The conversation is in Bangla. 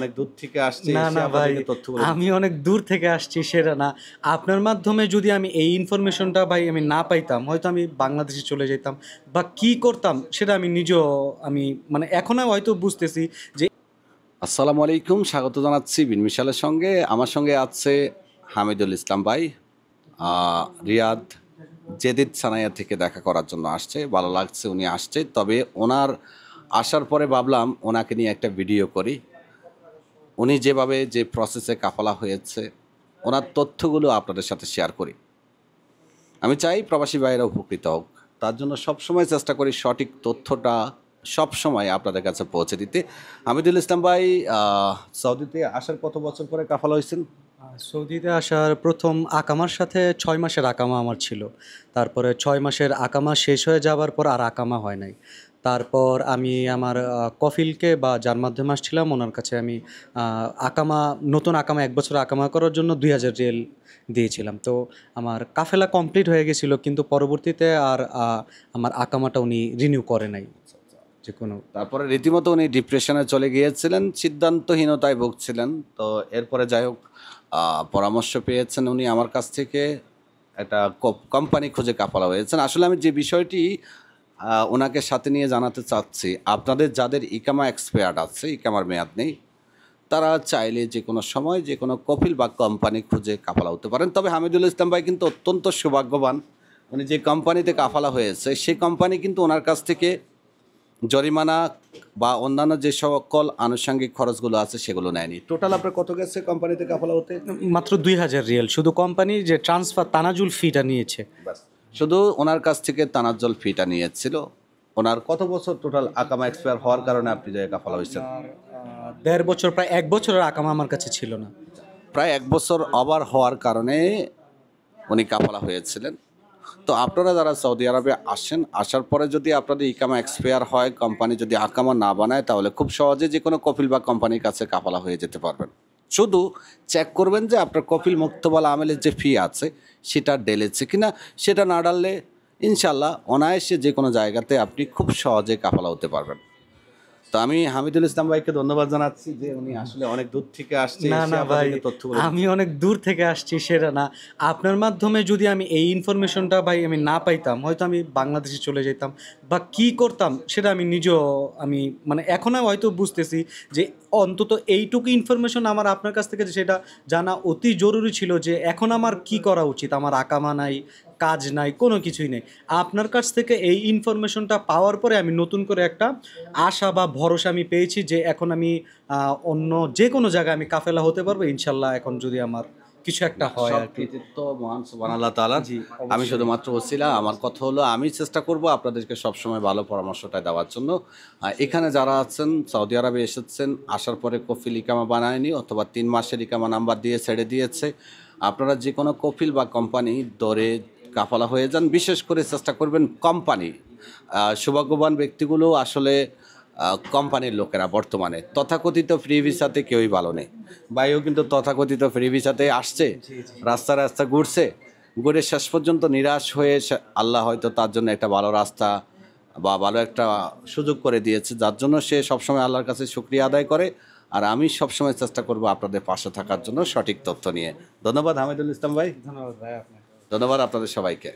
অনেক দূর থেকে আসছে না না ভাই আমি অনেক দূর থেকে আসছি সেটা না আপনার মাধ্যমে যদি আমি এই ইনফরমেশনটা ভাই আমি না পাইতাম হয়তো আমি বাংলাদেশে চলে যেতাম বা কি করতাম সেটা আমি নিজেও আমি মানে এখন হয়তো বুঝতেছি যে আসসালামু আলাইকুম স্বাগত জানাচ্ছি বিন মিশালের সঙ্গে আমার সঙ্গে আছে হামিদুল ইসলাম ভাই রিয়াদ জেদিদ সানাইয়া থেকে দেখা করার জন্য আসছে ভালো লাগছে উনি আসছে তবে ওনার আসার পরে ভাবলাম ওনাকে নিয়ে একটা ভিডিও করি উনি যেভাবে যে প্রসেসে কাফলা হয়েছে ওনার তথ্যগুলো আপনাদের সাথে শেয়ার করি আমি চাই প্রবাসী ভাইয়েরা উপকৃত হোক তার জন্য সবসময় চেষ্টা করি সঠিক তথ্যটা সব সময় আপনাদের কাছে পৌঁছে দিতে আমিদুল ইসলাম ভাই সৌদিতে আসার কত বছর পরে কাফালা হয়েছেন সৌদিতে আসার প্রথম আকামার সাথে ছয় মাসের আকামা আমার ছিল তারপরে ছয় মাসের আকামা শেষ হয়ে যাওয়ার পর আর আকামা হয় নাই তারপর আমি আমার কফিলকে বা যার মাধ্যমে আসছিলাম ওনার কাছে আমি আকামা নতুন আকামা এক বছর আকামা করার জন্য দুই হাজার রিয়েল দিয়েছিলাম তো আমার কাফেলা কমপ্লিট হয়ে গেছিল কিন্তু পরবর্তীতে আর আমার আকামাটা উনি রিনিউ করে নাই যে কোনো তারপরে রীতিমতো উনি ডিপ্রেশনে চলে গিয়েছিলেন সিদ্ধান্তহীনতায় ভুগছিলেন তো এরপরে যাই হোক পরামর্শ পেয়েছেন উনি আমার কাছ থেকে একটা কোম্পানি খুঁজে কাপালা হয়েছেন আসলে আমি যে বিষয়টি ওনাকে সাথে নিয়ে জানাতে চাচ্ছি আপনাদের যাদের ইকামা এক্সপায়ার্ড আছে ইকামার মেয়াদ নেই তারা চাইলে যে কোনো সময় যে কোনো কফিল বা কোম্পানি খুঁজে কাফালা হতে পারেন তবে হামিদুল ইসলাম ভাই কিন্তু অত্যন্ত সৌভাগ্যবান উনি যে কোম্পানিতে কাফালা হয়েছে সেই কোম্পানি কিন্তু ওনার কাছ থেকে জরিমানা বা অন্যান্য যে সকল আনুষঙ্গিক খরচগুলো আছে সেগুলো নেয়নি টোটাল আপনার কত গেছে কোম্পানিতে কাফালা হতে মাত্র দুই হাজার রিয়েল শুধু কোম্পানি যে ট্রান্সফার তানাজুল ফিটা নিয়েছে ব্যাস শুধু ওনার কাছ থেকে জল ফিটা নিয়েছিল ওনার কত বছর টোটাল আকামা এক্সপায়ার হওয়ার কারণে আপনি জায়গা কাফালা হয়েছেন দেড় বছর প্রায় এক বছরের আকামা আমার কাছে ছিল না প্রায় এক বছর আবার হওয়ার কারণে উনি কাফালা হয়েছিলেন তো আপনারা যারা সৌদি আরবে আসেন আসার পরে যদি আপনাদের ইকামা এক্সপায়ার হয় কোম্পানি যদি আকামা না বানায় তাহলে খুব সহজে যে কোনো কপিল বা কোম্পানির কাছে কাফালা হয়ে যেতে পারবেন শুধু চেক করবেন যে আপনার কপিল মুক্তবাল আমেলের যে ফি আছে সেটা ডেলেছে কিনা সেটা না ডাললে ইনশাল্লাহ অনায়াসে যে কোনো জায়গাতে আপনি খুব সহজে কাফালা হতে পারবেন তো আমি হামিদুল ইসলাম ভাইকে ধন্যবাদ জানাচ্ছি যে উনি আসলে অনেক দূর থেকে আসছে না না ভাই আমি অনেক দূর থেকে আসছি সেটা না আপনার মাধ্যমে যদি আমি এই ইনফরমেশনটা ভাই আমি না পাইতাম হয়তো আমি বাংলাদেশে চলে যেতাম বা কি করতাম সেটা আমি নিজেও আমি মানে এখন হয়তো বুঝতেছি যে অন্তত এইটুকু ইনফরমেশন আমার আপনার কাছ থেকে সেটা জানা অতি জরুরি ছিল যে এখন আমার কি করা উচিত আমার আঁকামা নাই কাজ নাই কোনো কিছুই নেই আপনার কাছ থেকে এই ইনফরমেশনটা পাওয়ার পরে আমি নতুন করে একটা আশা বা ভরসা আমি পেয়েছি যে এখন আমি অন্য যে কোনো জায়গায় আমি কাফেলা হতে পারবো ইনশাল্লাহ এখন যদি আমার কিছু একটা হয় আর কি আল্লাহ তালা আমি শুধুমাত্র বলছিলাম আমার কথা হলো আমি চেষ্টা করব আপনাদেরকে সবসময় ভালো পরামর্শটা দেওয়ার জন্য এখানে যারা আছেন সৌদি আরবে এসেছেন আসার পরে কফিল ইকামা বানায়নি অথবা তিন মাসের ইকামা নাম্বার দিয়ে ছেড়ে দিয়েছে আপনারা যে কোনো কফিল বা কোম্পানি দরে কাফালা হয়ে যান বিশেষ করে চেষ্টা করবেন কোম্পানি সৌভাগ্যবান ব্যক্তিগুলো আসলে কোম্পানির লোকেরা বর্তমানে তথাকথিত ফ্রি ভিসাতে কেউই ভালো নেই বাইও কিন্তু তথাকথিত ফ্রি ভিসাতে আসছে রাস্তা রাস্তা ঘুরছে ঘুরে শেষ পর্যন্ত নিরাশ হয়ে আল্লাহ হয়তো তার জন্য একটা ভালো রাস্তা বা ভালো একটা সুযোগ করে দিয়েছে যার জন্য সে সবসময় আল্লাহর কাছে শুক্রিয়া আদায় করে আর আমি সবসময় চেষ্টা করব আপনাদের পাশে থাকার জন্য সঠিক তথ্য নিয়ে ধন্যবাদ হামিদুল ইসলাম ভাই ধন্যবাদ ভাই আপনাকে ধন্যবাদ আপনাদের সবাইকে